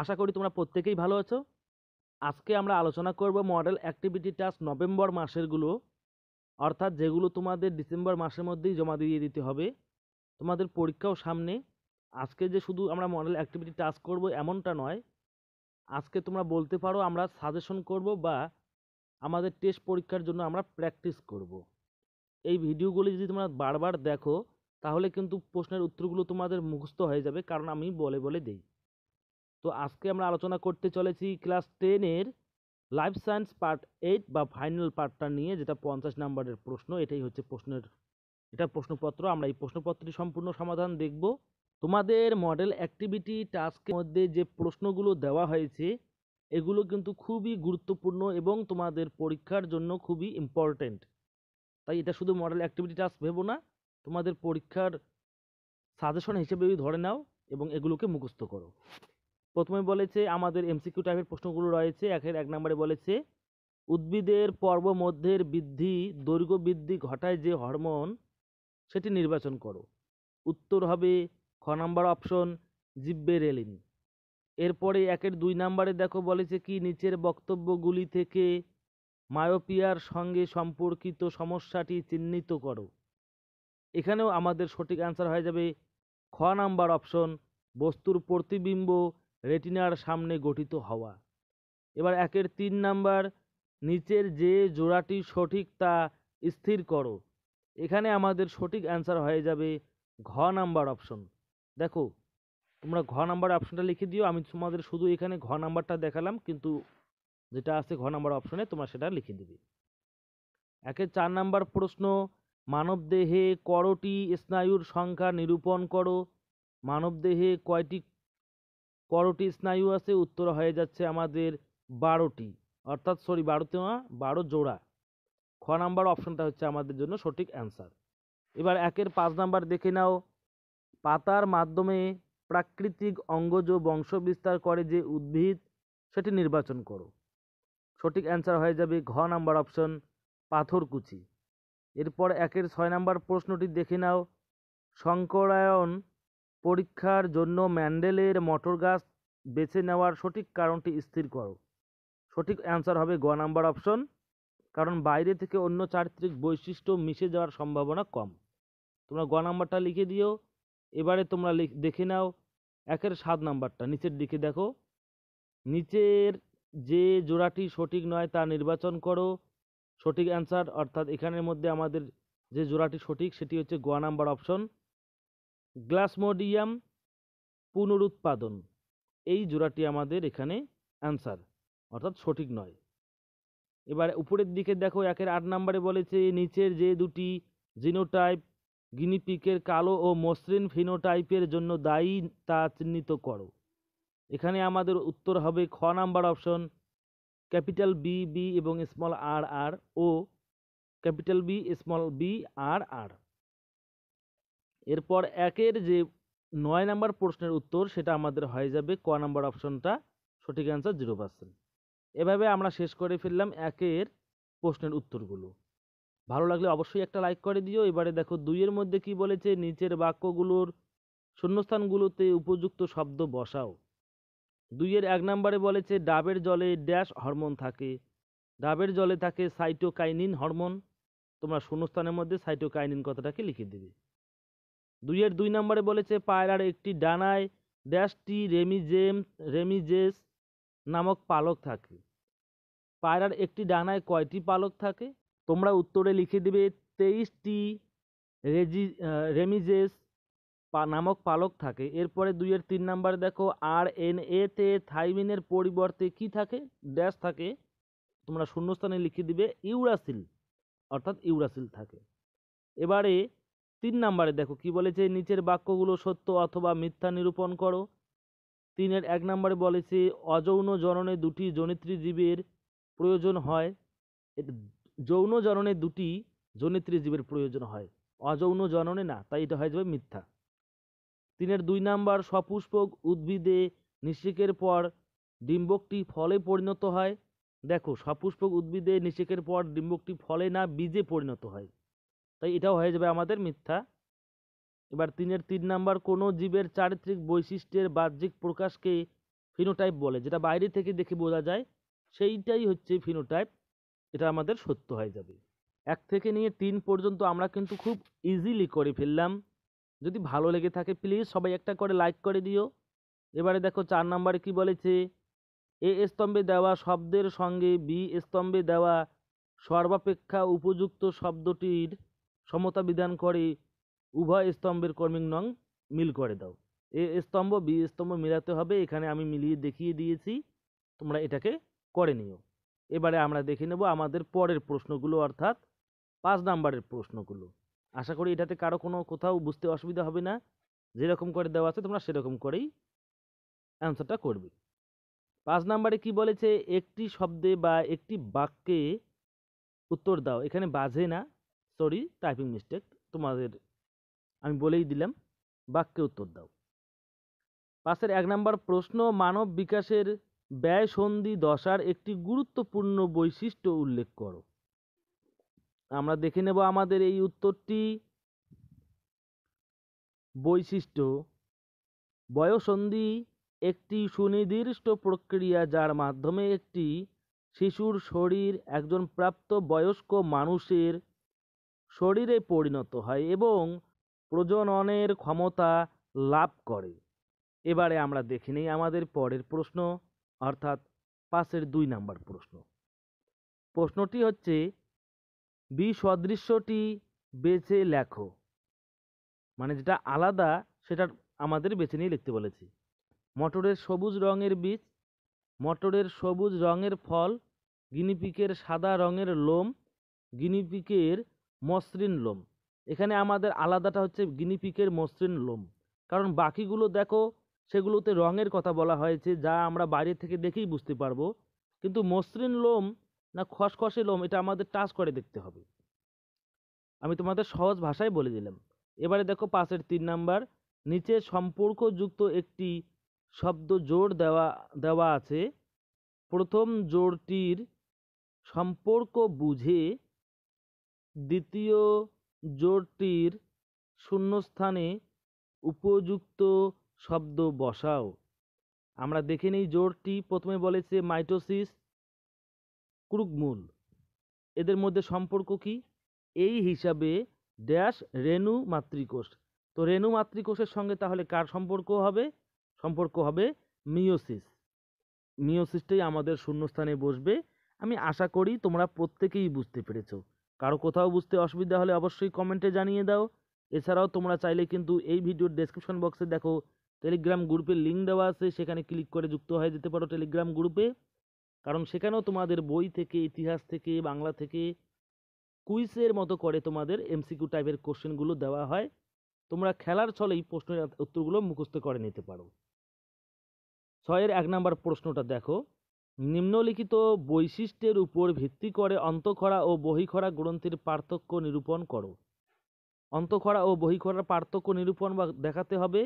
আশা করি তোমরা প্রত্যেকেই ভালো আছো আজকে আমরা আলোচনা করব মডেল অ্যাক্টিভিটি টাস্ক নভেম্বর মাসেরগুলো অর্থাৎ যেগুলো তোমাদের ডিসেম্বর মাসের মধ্যেই জমা দিয়ে দিতে হবে তোমাদের পরীক্ষাও সামনে আজকে যে শুধু আমরা মডেল অ্যাক্টিভিটি টাস্ক করব এমনটা নয় আজকে তোমরা বলতে পারো আমরা সাজেশন করব বা আমাদের টেস্ট পরীক্ষার জন্য আমরা প্র্যাকটিস করব। এই ভিডিওগুলি যদি তোমরা বারবার দেখো তাহলে কিন্তু প্রশ্নের উত্তরগুলো তোমাদের মুখস্থ হয়ে যাবে কারণ আমি বলে বলে দিই তো আজকে আমরা আলোচনা করতে চলেছি ক্লাস টেনের লাইফ সায়েন্স পার্ট এইট বা ফাইনাল পার্টটা নিয়ে যেটা পঞ্চাশ নাম্বারের প্রশ্ন এটাই হচ্ছে প্রশ্নের এটা প্রশ্নপত্র আমরা এই প্রশ্নপত্রটি সম্পূর্ণ সমাধান দেখব তোমাদের মডেল অ্যাক্টিভিটি টাস্কের মধ্যে যে প্রশ্নগুলো দেওয়া হয়েছে এগুলো কিন্তু খুবই গুরুত্বপূর্ণ এবং তোমাদের পরীক্ষার জন্য খুবই ইম্পর্ট্যান্ট তাই এটা শুধু মডেল অ্যাক্টিভিটি টাস্ক ভেব না তোমাদের পরীক্ষার সাজেশন হিসেবেই ধরে নাও এবং এগুলোকে মুখস্থ করো প্রথমে বলেছে আমাদের এমসিকিউ টাইপের প্রশ্নগুলো রয়েছে একের এক নম্বরে বলেছে উদ্ভিদের পর্ব মধ্যের বৃদ্ধি দৈর্ঘ্য বৃদ্ধি ঘটায় যে হরমোন সেটি নির্বাচন করো উত্তর হবে খ নাম্বার অপশন জিব্বেরেলিন এরপরে একের দুই নাম্বারে দেখো বলেছে কি নিচের বক্তব্যগুলি থেকে মায়োপিয়ার সঙ্গে সম্পর্কিত সমস্যাটি চিহ্নিত করো এখানেও আমাদের সঠিক অ্যান্সার হয়ে যাবে খ নাম্বার অপশন বস্তুর প্রতিবিম্ব রেটিনার সামনে গঠিত হওয়া এবার একের তিন নাম্বার নিচের যে জোড়াটি সঠিক তা স্থির করো এখানে আমাদের সঠিক অ্যান্সার হয়ে যাবে ঘ নাম্বার অপশন দেখো তোমরা ঘ নাম্বার অপশনটা লিখে দিও আমি তোমাদের শুধু এখানে ঘ নাম্বারটা দেখালাম কিন্তু যেটা আছে ঘ নাম্বার অপশনে তোমরা সেটা লিখে দিবে একের চার নাম্বার প্রশ্ন মানবদেহে করটি স্নায়ুর সংখ্যা নিরূপণ করো মানবদেহে কয়টি করোটি স্নায়ু আছে উত্তর হয়ে যাচ্ছে আমাদের বারোটি অর্থাৎ সরি বারোতে বারো জোড়া খ নাম্বার অপশানটা হচ্ছে আমাদের জন্য সঠিক অ্যান্সার এবার একের পাঁচ নাম্বার দেখে নাও পাতার মাধ্যমে প্রাকৃতিক অঙ্গজ বংশ বিস্তার করে যে উদ্ভিদ সেটি নির্বাচন করো সঠিক অ্যান্সার হয়ে যাবে ঘ নাম্বার অপশন পাথরকুচি এরপর একের ছয় নাম্বার প্রশ্নটি দেখে নাও শঙ্করায়ণ পরীক্ষার জন্য ম্যান্ডেলের মটর গাছ বেছে নেওয়ার সঠিক কারণটি স্থির করো সঠিক অ্যান্সার হবে গ নাম্বার অপশন কারণ বাইরে থেকে অন্য চারিত্রিক বৈশিষ্ট্য মিশে যাওয়ার সম্ভাবনা কম তোমরা গ নাম্বারটা লিখে দিও এবারে তোমরা দেখে নাও একের সাত নাম্বারটা নিচের দিকে দেখো নিচের যে জোড়াটি সঠিক নয় তা নির্বাচন করো সঠিক অ্যান্সার অর্থাৎ এখানের মধ্যে আমাদের যে জোড়াটি সঠিক সেটি হচ্ছে গ নাম্বার অপশন গ্লাসমোডিয়াম পুনরুৎপাদন এই জোড়াটি আমাদের এখানে অ্যান্সার অর্থাৎ সঠিক নয় এবার উপরের দিকে দেখো একের আট নম্বরে বলেছে নিচের যে দুটি জিনোটাইপ গিনিপিকের কালো ও মসৃণ ফিনোটাইপের জন্য দায়ী তা চিহ্নিত করো এখানে আমাদের উত্তর হবে খ number option capital B B এবং স্মল আর আর ও capital B small B R R এরপর একের যে নয় নাম্বার প্রশ্নের উত্তর সেটা আমাদের হয়ে যাবে ক নাম্বার অপশনটা সঠিক অ্যান্সার জিরো পার্সেন্ট এভাবে আমরা শেষ করে ফেললাম একের প্রশ্নের উত্তরগুলো ভালো লাগলে অবশ্যই একটা লাইক করে দিও এবারে দেখো দুইয়ের মধ্যে কি বলেছে নিচের বাক্যগুলোর শূন্যস্থানগুলোতে উপযুক্ত শব্দ বসাও দুইয়ের এক নম্বরে বলেছে ডাবের জলে ড্যাশ হরমোন থাকে ডাবের জলে থাকে সাইটোকাইনিন হরমোন তোমরা শূন্যস্থানের মধ্যে সাইটোকাইনিন কথাটাকে লিখে দেবে দুইয়ের দুই নম্বরে বলেছে পায়রার একটি ডানায় ড্যাশটি রেমিজেম রেমিজেস নামক পালক থাকে পায়রার একটি ডানায় কয়টি পালক থাকে তোমরা উত্তরে লিখে দেবে তেইশটি রেজি রেমিজেস নামক পালক থাকে এরপরে দুইয়ের তিন নাম্বার দেখো আর এন এতে থাইমিনের পরিবর্তে কি থাকে ড্যাশ থাকে তোমরা শূন্যস্থানে লিখে দিবে ইউরাসিল অর্থাৎ ইউরাসিল থাকে এবারে তিন নাম্বারে দেখো কি বলেছে নিচের বাক্যগুলো সত্য অথবা মিথ্যা নিরূপণ করো তিনের এক নম্বরে বলেছে অযৌন জননে দুটি জনিত্রী জীবের প্রয়োজন হয় যৌন জননে দুটি জনিত্রী জীবের প্রয়োজন হয় অযৌন জননে না তাই এটা হয়ে যাবে মিথ্যা তিনের দুই নাম্বার সপুষ্পক উদ্ভিদে নিষেকের পর ডিম্বকটি ফলে পরিণত হয় দেখো সপুষ্পক উদ্ভিদে নিষেকের পর ডিম্বকটি ফলে না বীজে পরিণত হয় তাই এটাও হয়ে যাবে আমাদের মিথ্যা এবার তিনের তিন নাম্বার কোনো জীবের চারিত্রিক বৈশিষ্ট্যের বাহ্যিক প্রকাশকে ফিনোটাইপ বলে যেটা বাইরে থেকে দেখে বোঝা যায় সেইটাই হচ্ছে ফিনোটাইপ এটা আমাদের সত্য হয়ে যাবে এক থেকে নিয়ে তিন পর্যন্ত আমরা কিন্তু খুব ইজিলি করে ফেললাম যদি ভালো লেগে থাকে প্লিজ সবাই একটা করে লাইক করে দিও এবারে দেখো চার নাম্বারে কি বলেছে এ স্তম্ভে দেওয়া শব্দের সঙ্গে বি স্তম্ভে দেওয়া সর্বাপেক্ষা উপযুক্ত শব্দটির সমতা বিধান করে উভয় স্তম্ভের কর্মিক নং মিল করে দাও এ স্তম্ভ বি স্তম্ভ মিলাতে হবে এখানে আমি মিলিয়ে দেখিয়ে দিয়েছি তোমরা এটাকে করে নিও এবারে আমরা দেখে নেব আমাদের পরের প্রশ্নগুলো অর্থাৎ পাঁচ নাম্বারের প্রশ্নগুলো আশা করি এটাতে কারো কোনো কোথাও বুঝতে অসুবিধা হবে না যেরকম করে দেওয়া আছে তোমরা সেরকম করেই অ্যান্সারটা করবে পাঁচ নাম্বারে কি বলেছে একটি শব্দে বা একটি বাক্যে উত্তর দাও এখানে বাজে না সরি টাইপিং মিস্টেক তোমাদের আমি বলেই দিলাম বাক্যে উত্তর দাও পাশের এক নম্বর প্রশ্ন মানব বিকাশের ব্যয় সন্ধি দশার একটি গুরুত্বপূর্ণ বৈশিষ্ট্য উল্লেখ করো আমরা দেখে নেব আমাদের এই উত্তরটি বৈশিষ্ট্য বয়সন্ধি একটি সুনির্দিষ্ট প্রক্রিয়া যার মাধ্যমে একটি শিশুর শরীর একজন প্রাপ্ত বয়স্ক মানুষের শরীরে পরিণত হয় এবং প্রজননের ক্ষমতা লাভ করে এবারে আমরা দেখি নিই আমাদের পরের প্রশ্ন অর্থাৎ পাশের দুই নাম্বার প্রশ্ন প্রশ্নটি হচ্ছে বিসদৃশ্যটি বেছে লেখো মানে যেটা আলাদা সেটা আমাদের বেছে নিয়ে লিখতে বলেছে মটরের সবুজ রঙের বীজ মটরের সবুজ রঙের ফল গিনিপিকের সাদা রঙের লোম গিনিপিকের মসৃণ লোম এখানে আমাদের আলাদাটা হচ্ছে গিনিপিকের মসৃণ লোম কারণ বাকিগুলো দেখো সেগুলোতে রঙের কথা বলা হয়েছে যা আমরা বাইরে থেকে দেখেই বুঝতে পারবো কিন্তু মসৃণ লোম না খসখসে লোম এটা আমাদের টাচ করে দেখতে হবে আমি তোমাদের সহজ ভাষায় বলে দিলাম এবারে দেখো পাশের তিন নাম্বার নিচে সম্পর্কযুক্ত একটি শব্দ জোর দেওয়া দেওয়া আছে প্রথম জোরটির সম্পর্ক বুঝে দ্বিতীয় জোড়টির শূন্যস্থানে উপযুক্ত শব্দ বসাও আমরা দেখে নিই জোড়টি প্রথমে বলেছে মাইটোসিস ক্রুগমূল এদের মধ্যে সম্পর্ক কি এই হিসাবে ড্যাশ রেণু মাতৃকোষ তো রেণু মাতৃকোষের সঙ্গে তাহলে কার সম্পর্ক হবে সম্পর্ক হবে মিওসিস মিওসিসটাই আমাদের শূন্যস্থানে বসবে আমি আশা করি তোমরা প্রত্যেকেই বুঝতে পেরেছো কারো কোথাও বুঝতে অসুবিধা হলে অবশ্যই কমেন্টে জানিয়ে দাও এছাড়াও তোমরা চাইলে কিন্তু এই ভিডিওর ডেসক্রিপশন বক্সে দেখো টেলিগ্রাম গ্রুপের লিঙ্ক দেওয়া আছে সেখানে ক্লিক করে যুক্ত হয়ে যেতে পারো টেলিগ্রাম গ্রুপে কারণ সেখানেও তোমাদের বই থেকে ইতিহাস থেকে বাংলা থেকে কুইজের মতো করে তোমাদের এমসিকিউ টাইপের কোশ্চেনগুলো দেওয়া হয় তোমরা খেলার ছলেই প্রশ্নের উত্তরগুলো মুখস্থ করে নিতে পারো ছয়ের এক নাম্বার প্রশ্নটা দেখো নিম্নলিখিত বৈশিষ্ট্যের উপর ভিত্তি করে অন্তঃক্ষরা ও বহিখরা গ্রন্থির পার্থক্য নিরূপণ করো অন্তঃক্ষরা ও বহিখরার পার্থক্য নিরূপণ বা দেখাতে হবে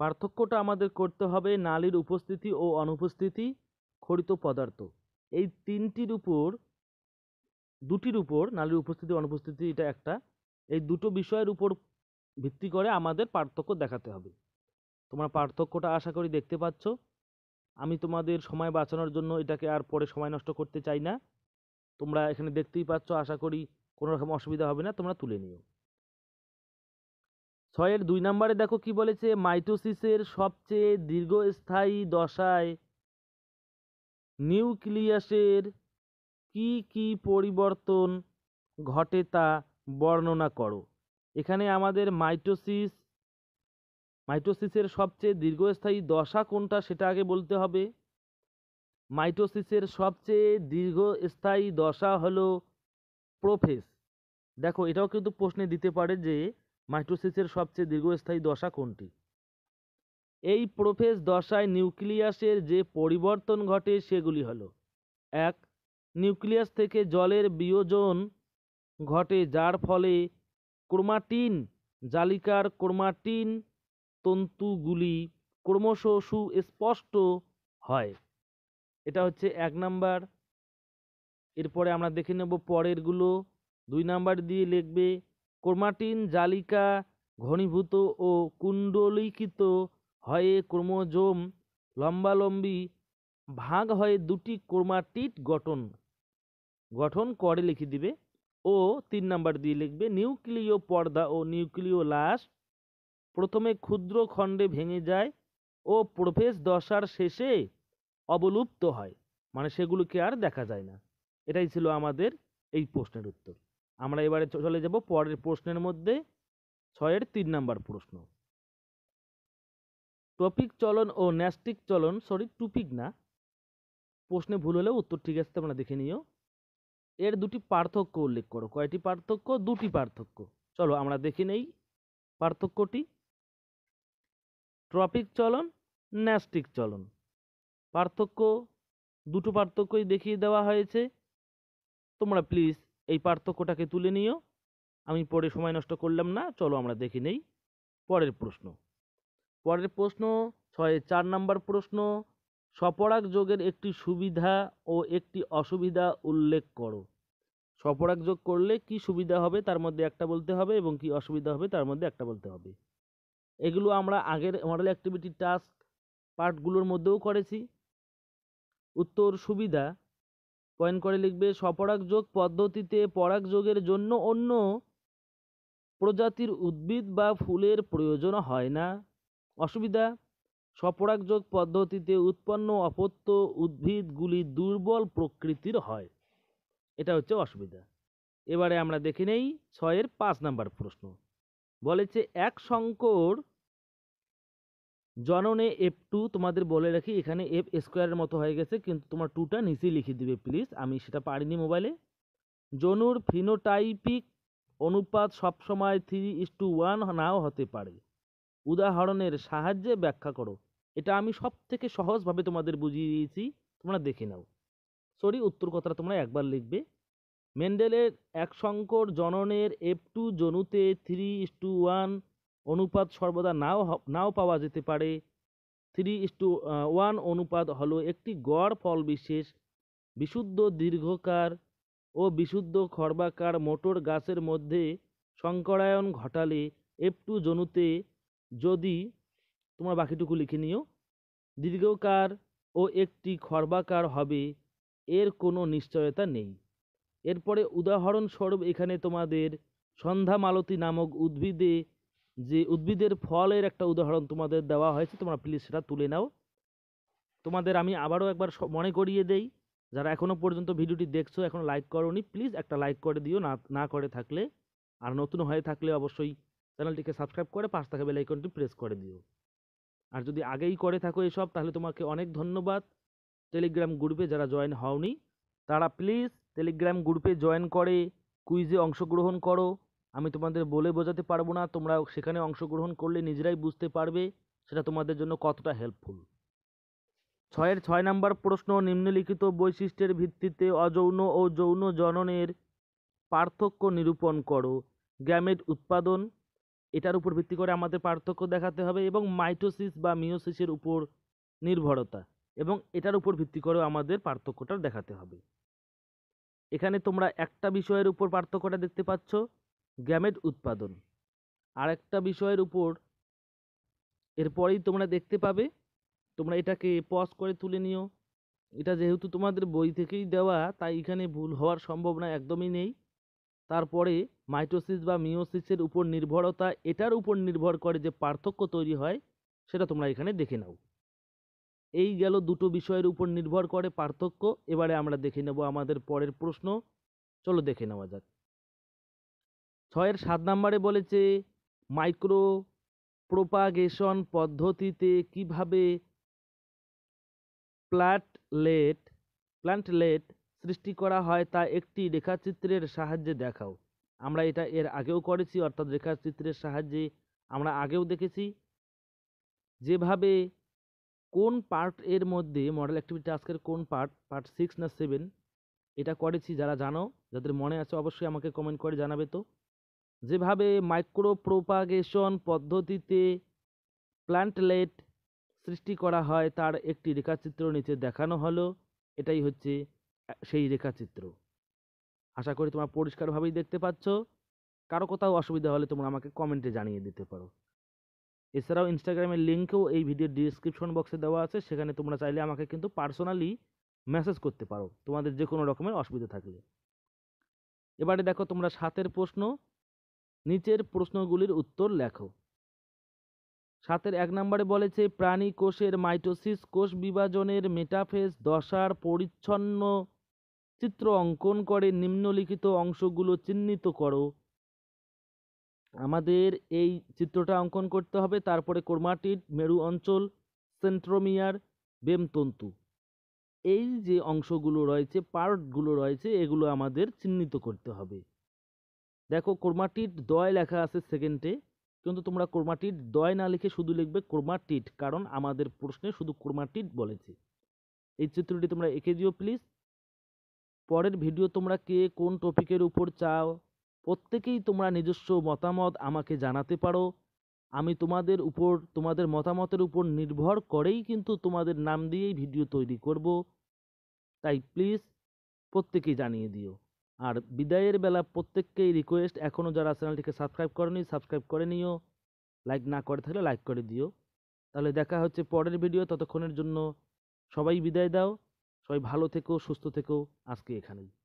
পার্থক্যটা আমাদের করতে হবে নালীর উপস্থিতি ও অনুপস্থিতি খরিত পদার্থ এই তিনটির উপর দুটির উপর নালীর উপস্থিতি অনুপস্থিতি এটা একটা এই দুটো বিষয়ের উপর ভিত্তি করে আমাদের পার্থক্য দেখাতে হবে তোমরা পার্থক্যটা আশা করি দেখতে পাচ্ছ আমি তোমাদের সময় বাঁচানোর জন্য এটাকে আর পরে সময় নষ্ট করতে চাই না তোমরা এখানে দেখতেই পাচ্ছ আশা করি কোনো রকম অসুবিধা হবে না তোমরা তুলে নিও ছয়ের দুই নম্বরে দেখো কি বলেছে মাইটোসিসের সবচেয়ে দীর্ঘস্থায়ী দশায় নিউক্লিয়াসের কি কি পরিবর্তন ঘটে তা বর্ণনা করো এখানে আমাদের মাইটোসিস মাইটোসিসের সবচেয়ে দীর্ঘস্থায়ী দশা কোনটা সেটা আগে বলতে হবে মাইটোসিসের সবচেয়ে দীর্ঘস্থায়ী দশা হলো প্রোফেস দেখো এটাও কিন্তু প্রশ্নে দিতে পারে যে মাইটোসিসের সবচেয়ে দীর্ঘস্থায়ী দশা কোনটি এই প্রোফেস দশায় নিউক্লিয়াসের যে পরিবর্তন ঘটে সেগুলি হলো এক নিউক্লিয়াস থেকে জলের বিয়োজন ঘটে যার ফলে ক্রোমাটিন জালিকার ক্রোমাটিন তন্তুগুলি ক্রমশ সুস্পষ্ট হয় এটা হচ্ছে এক নাম্বার এরপরে আমরা দেখে নেব পরেরগুলো দুই নাম্বার দিয়ে লিখবে ক্রোমাটিন জালিকা ঘনীভূত ও কুণ্ডলিখিত হয়ে ক্রোমোজোম লম্বালম্বী ভাগ হয়ে দুটি ক্রোমাটিট গঠন গঠন করে লিখে দিবে ও তিন নাম্বার দিয়ে লিখবে নিউক্লিয় পর্দা ও নিউক্লিয় লাস্ট প্রথমে ক্ষুদ্র খণ্ডে ভেঙে যায় ও প্রভেশ দশার শেষে অবলুপ্ত হয় মানে সেগুলোকে আর দেখা যায় না এটাই ছিল আমাদের এই প্রশ্নের উত্তর আমরা এবারে চলে যাব পরের প্রশ্নের মধ্যে ছয়ের তিন নাম্বার প্রশ্ন টপিক চলন ও ন্যাস্টিক চলন সরি টুপিক না প্রশ্নে ভুল হলেও উত্তর ঠিক আসতে আমরা দেখে নিও এর দুটি পার্থক্য উল্লেখ করো কয়টি পার্থক্য দুটি পার্থক্য চলো আমরা দেখে নেই পার্থক্যটি ট্রপিক চলন ন্যাস্টিক চলন পার্থক্য দুটো পার্থক্যই দেখিয়ে দেওয়া হয়েছে তোমরা প্লিজ এই পার্থক্যটাকে তুলে নিও আমি পরে সময় নষ্ট করলাম না চলো আমরা দেখে নেই পরের প্রশ্ন পরের প্রশ্ন ছয় চার নম্বর প্রশ্ন সপরাগ যোগের একটি সুবিধা ও একটি অসুবিধা উল্লেখ করো সপরাগ যোগ করলে কি সুবিধা হবে তার মধ্যে একটা বলতে হবে এবং কি অসুবিধা হবে তার মধ্যে একটা বলতে হবে এগুলো আমরা আগের মডেল অ্যাক্টিভিটি টাস্ক পার্টগুলোর মধ্যেও করেছি উত্তর সুবিধা পয়েন্ট করে লিখবে সপরাগযোগ পদ্ধতিতে পরাগযোগের জন্য অন্য প্রজাতির উদ্ভিদ বা ফুলের প্রয়োজন হয় না অসুবিধা সপরাগযোগ পদ্ধতিতে উৎপন্ন অপত্য উদ্ভিদগুলি দুর্বল প্রকৃতির হয় এটা হচ্ছে অসুবিধা এবারে আমরা দেখে নেই ছয়ের পাঁচ নাম্বার প্রশ্ন বলেছে এক শঙ্কর জননে এফ টু তোমাদের বলে রাখি এখানে এফ স্কোয়ারের মতো হয়ে গেছে কিন্তু তোমার টুটা নিচেই লিখে দিবে প্লিজ আমি সেটা পারিনি মোবাইলে জনুর ফিনোটাইপিক অনুপাত সবসময় থ্রি ইস টু ওয়ান নাও হতে পারে উদাহরণের সাহায্যে ব্যাখ্যা করো এটা আমি সব থেকে সহজভাবে তোমাদের বুঝিয়ে দিয়েছি তোমরা দেখে নাও সরি উত্তর কথাটা তোমরা একবার লিখবে মেন্ডেলের একসংকর জননের এফ টু জনুতে থ্রি ইস টু ওয়ান অনুপাত সর্বদা নাও নাও পাওয়া যেতে পারে থ্রি ইস টু ওয়ান অনুপাত হল একটি গড় ফল বিশেষ বিশুদ্ধ দীর্ঘকার ও বিশুদ্ধ খর্বাকার মোটর গাছের মধ্যে সংকরায়ন ঘটালে এফ টু জনুতে যদি তোমরা বাকিটুকু লিখে নিও দীর্ঘকার ও একটি খর্বাকার হবে এর কোনো নিশ্চয়তা নেই এরপরে উদাহরণস্বরূপ এখানে তোমাদের সন্ধ্যা মালতি নামক উদ্ভিদে যে উদ্ভিদের ফলের একটা উদাহরণ তোমাদের দেওয়া হয়েছে তোমরা প্লিজ সেটা তুলে নাও তোমাদের আমি আবারও একবার মনে করিয়ে দেই যারা এখনও পর্যন্ত ভিডিওটি দেখছো এখনো লাইক নি প্লিজ একটা লাইক করে দিও না না করে থাকলে আর নতুন হয়ে থাকলে অবশ্যই চ্যানেলটিকে সাবস্ক্রাইব করে পাশ থাকা বেলাইকনটি প্রেস করে দিও আর যদি আগেই করে থাকো এসব তাহলে তোমাকে অনেক ধন্যবাদ টেলিগ্রাম গ্রুপে যারা জয়েন হওনি তারা প্লিজ টেলিগ্রাম গ্রুপে জয়েন করে কুইজে অংশগ্রহণ করো আমি তোমাদের বলে বোঝাতে পারবো না তোমরা সেখানে অংশগ্রহণ করলে নিজেরাই বুঝতে পারবে সেটা তোমাদের জন্য কতটা হেল্পফুল ছয়ের ছয় নাম্বার প্রশ্ন নিম্নলিখিত বৈশিষ্ট্যের ভিত্তিতে অযৌন ও যৌন জননের পার্থক্য নিরূপণ করো গ্যামেট উৎপাদন এটার উপর ভিত্তি করে আমাদের পার্থক্য দেখাতে হবে এবং মাইটোসিস বা মিওসিসের উপর নির্ভরতা এবং এটার উপর ভিত্তি করেও আমাদের পার্থক্যটা দেখাতে হবে এখানে তোমরা একটা বিষয়ের উপর পার্থক্যটা দেখতে পাচ্ছ গ্যামেট উৎপাদন আর একটা বিষয়ের উপর এরপরেই তোমরা দেখতে পাবে তোমরা এটাকে পজ করে তুলে নিও এটা যেহেতু তোমাদের বই থেকেই দেওয়া তাই এখানে ভুল হওয়ার সম্ভাবনা একদমই নেই তারপরে মাইটোসিস বা মিওসিসের উপর নির্ভরতা এটার উপর নির্ভর করে যে পার্থক্য তৈরি হয় সেটা তোমরা এখানে দেখে নাও এই গেল দুটো বিষয়ের উপর নির্ভর করে পার্থক্য এবারে আমরা দেখে নেব আমাদের পরের প্রশ্ন চলো দেখে নেওয়া যাক ছয়ের সাত নম্বরে বলেছে মাইক্রো প্রোপাগেশন পদ্ধতিতে কিভাবে প্ল্যাটলেট প্ল্যান্টলেট সৃষ্টি করা হয় তা একটি রেখাচিত্রের সাহায্যে দেখাও আমরা এটা এর আগেও করেছি অর্থাৎ রেখাচিত্রের সাহায্যে আমরা আগেও দেখেছি যেভাবে কোন পার্ট এর মধ্যে মডেল অ্যাক্টিভিটি টাস্কের কোন পার্ট পার্ট সিক্স না সেভেন এটা করেছি যারা জানো যাদের মনে আছে অবশ্যই আমাকে কমেন্ট করে জানাবে তো যেভাবে মাইক্রো প্রোপাগেশন পদ্ধতিতে প্ল্যান্টলেট সৃষ্টি করা হয় তার একটি রেখাচিত্র নিচে দেখানো হলো এটাই হচ্ছে সেই রেখাচিত্র আশা করি তোমরা পরিষ্কারভাবেই দেখতে পাচ্ছ কারো কোথাও অসুবিধা হলে তোমরা আমাকে কমেন্টে জানিয়ে দিতে পারো এছাড়াও ইনস্টাগ্রামের লিঙ্কও এই ভিডিওর ডিসক্রিপশন বক্সে দেওয়া আছে সেখানে তোমরা চাইলে আমাকে কিন্তু পার্সোনালি মেসেজ করতে পারো তোমাদের যে কোনো রকমের অসুবিধা থাকলে এবারে দেখো তোমরা সাতের প্রশ্ন নিচের প্রশ্নগুলির উত্তর লেখো সাতের এক নম্বরে বলেছে প্রাণী কোষের মাইটোসিস কোষ বিভাজনের মেটাফেজ দশার পরিচ্ছন্ন চিত্র অঙ্কন করে নিম্নলিখিত অংশগুলো চিহ্নিত করো আমাদের এই চিত্রটা অঙ্কন করতে হবে তারপরে কোরমাটির মেরু অঞ্চল সেন্ট্রোমিয়ার বেমতন্তু এই যে অংশগুলো রয়েছে পার্টগুলো রয়েছে এগুলো আমাদের চিহ্নিত করতে হবে দেখো ক্রোমাটিড দয় লেখা আছে সেকেন্ডে কিন্তু তোমরা ক্রোমাটিড দয় না লিখে শুধু লিখবে কোরমাটিট কারণ আমাদের প্রশ্নে শুধু কোরমাটিট বলেছে এই চিত্রটি তোমরা এঁকে দিও প্লিজ পরের ভিডিও তোমরা কে কোন টপিকের উপর চাও প্রত্যেকেই তোমরা নিজস্ব মতামত আমাকে জানাতে পারো আমি তোমাদের উপর তোমাদের মতামতের উপর নির্ভর করেই কিন্তু তোমাদের নাম দিয়েই ভিডিও তৈরি করব তাই প্লিজ প্রত্যেকেই জানিয়ে দিও আর বিদায়ের বেলা প্রত্যেককেই রিকোয়েস্ট এখনও যারা চ্যানেলটিকে সাবস্ক্রাইব করেনি সাবস্ক্রাইব করে নিও লাইক না করে থাকলে লাইক করে দিও তাহলে দেখা হচ্ছে পরের ভিডিও ততক্ষণের জন্য সবাই বিদায় দাও সবাই ভালো থেকো সুস্থ থেকো আজকে এখানেই